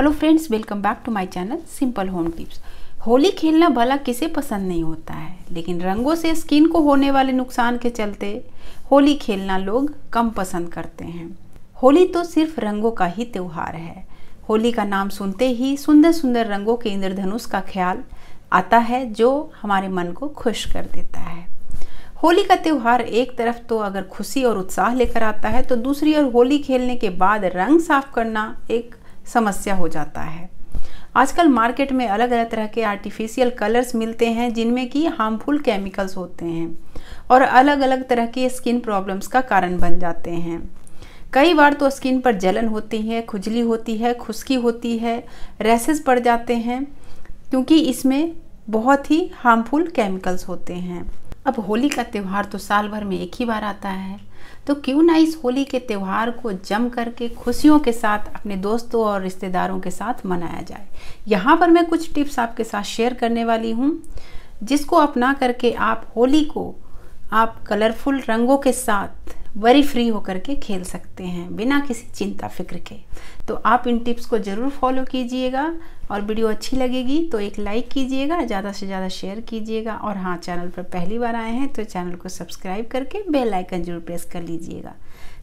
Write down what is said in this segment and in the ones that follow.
hello friends welcome back to my channel simple home tips Holi खेलना भला किसे पसंद नहीं होता है लेकिन रंगों से स्किन को होने वाले नुकसान के चलते होली खेलना लोग कम पसंद करते हैं होली तो सिर्फ रंगों का ही त्यौहार है होली का नाम सुनते ही सुंदर सुंदर रंगों के इंद्रधनुष का ख्याल आता है जो हमारे मन को खुश कर देता है होली का त्यौहार एक तरफ तो अगर खुशी और उत्साह लेकर आता है तो दूसरी ओर होली खेलने के बाद रंग साफ करना एक समस्या हो जाता है आजकल मार्केट में अलग अलग तरह के आर्टिफिशियल कलर्स मिलते हैं जिनमें कि हार्मफुल केमिकल्स होते हैं और अलग अलग तरह के स्किन प्रॉब्लम्स का कारण बन जाते हैं कई बार तो स्किन पर जलन होती है खुजली होती है खुश्की होती है रेसेस पड़ जाते हैं क्योंकि इसमें बहुत ही हार्मफुल केमिकल्स होते हैं अब होली का त्यौहार तो साल भर में एक ही बार आता है तो क्यों ना इस होली के त्यौहार को जम करके खुशियों के साथ अपने दोस्तों और रिश्तेदारों के साथ मनाया जाए यहाँ पर मैं कुछ टिप्स आपके साथ शेयर करने वाली हूँ जिसको अपना करके आप होली को आप कलरफुल रंगों के साथ वरी फ्री होकर के खेल सकते हैं बिना किसी चिंता फिक्र के तो आप इन टिप्स को ज़रूर फॉलो कीजिएगा और वीडियो अच्छी लगेगी तो एक लाइक कीजिएगा ज़्यादा से ज़्यादा शेयर कीजिएगा और हाँ चैनल पर पहली बार आए हैं तो चैनल को सब्सक्राइब करके बेल आइकन जरूर प्रेस कर लीजिएगा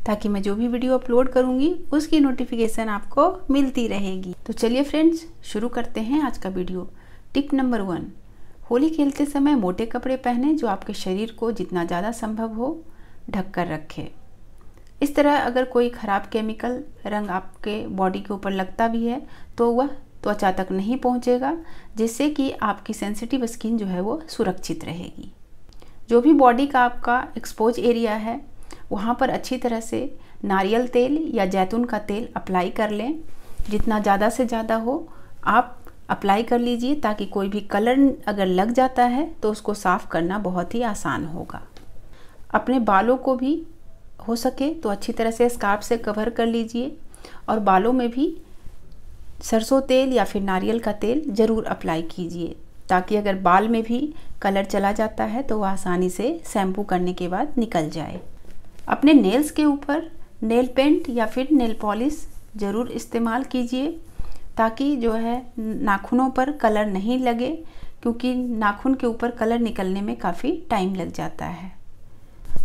ताकि मैं जो भी वीडियो अपलोड करूँगी उसकी नोटिफिकेशन आपको मिलती रहेगी तो चलिए फ्रेंड्स शुरू करते हैं आज का video tip number one Holi खेलते समय मोटे कपड़े पहने जो आपके शरीर को जितना ज़्यादा संभव हो ढक कर रखें इस तरह अगर कोई ख़राब केमिकल रंग आपके बॉडी के ऊपर लगता भी है तो वह त्वचा तक नहीं पहुंचेगा जिससे कि आपकी सेंसिटिव स्किन जो है वो सुरक्षित रहेगी जो भी बॉडी का आपका एक्सपोज एरिया है वहाँ पर अच्छी तरह से नारियल तेल या जैतून का तेल अप्लाई कर लें जितना ज़्यादा से ज़्यादा हो आप अप्लाई कर लीजिए ताकि कोई भी कलर अगर लग जाता है तो उसको साफ़ करना बहुत ही आसान होगा अपने बालों को भी हो सके तो अच्छी तरह से स्कार्फ से कवर कर लीजिए और बालों में भी सरसों तेल या फिर नारियल का तेल ज़रूर अप्लाई कीजिए ताकि अगर बाल में भी कलर चला जाता है तो वह आसानी से शैम्पू करने के बाद निकल जाए अपने नेल्स के ऊपर नेल पेंट या फिर नेल पॉलिश ज़रूर इस्तेमाल कीजिए ताकि जो है नाखूनों पर कलर नहीं लगे क्योंकि नाखून के ऊपर कलर निकलने में काफ़ी टाइम लग जाता है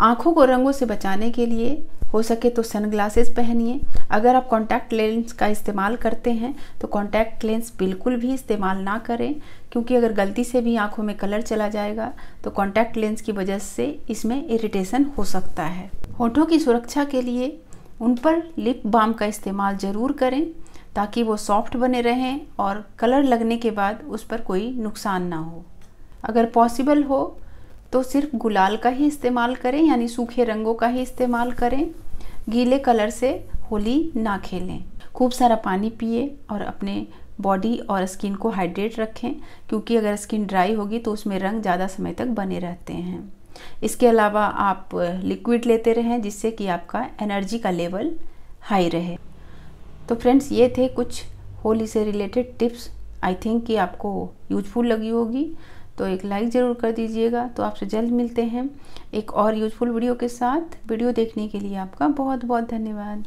आँखों को रंगों से बचाने के लिए हो सके तो सनग्लासेस पहनिए अगर आप कॉन्टैक्ट लेंस का इस्तेमाल करते हैं तो कॉन्टैक्ट लेंस बिल्कुल भी इस्तेमाल ना करें क्योंकि अगर गलती से भी आंखों में कलर चला जाएगा तो कॉन्टैक्ट लेंस की वजह से इसमें इरिटेशन हो सकता है होठों की सुरक्षा के लिए उन पर लिप बाम का इस्तेमाल ज़रूर करें ताकि वो सॉफ्ट बने रहें और कलर लगने के बाद उस पर कोई नुकसान ना हो अगर पॉसिबल हो तो सिर्फ गुलाल का ही इस्तेमाल करें यानी सूखे रंगों का ही इस्तेमाल करें गीले कलर से होली ना खेलें खूब सारा पानी पिए और अपने बॉडी और स्किन को हाइड्रेट रखें क्योंकि अगर स्किन ड्राई होगी तो उसमें रंग ज़्यादा समय तक बने रहते हैं इसके अलावा आप लिक्विड लेते रहें जिससे कि आपका एनर्जी का लेवल हाई रहे तो फ्रेंड्स ये थे कुछ होली से रिलेटेड टिप्स आई थिंक कि आपको यूजफुल लगी होगी तो एक लाइक ज़रूर कर दीजिएगा तो आपसे जल्द मिलते हैं एक और यूजफुल वीडियो के साथ वीडियो देखने के लिए आपका बहुत बहुत धन्यवाद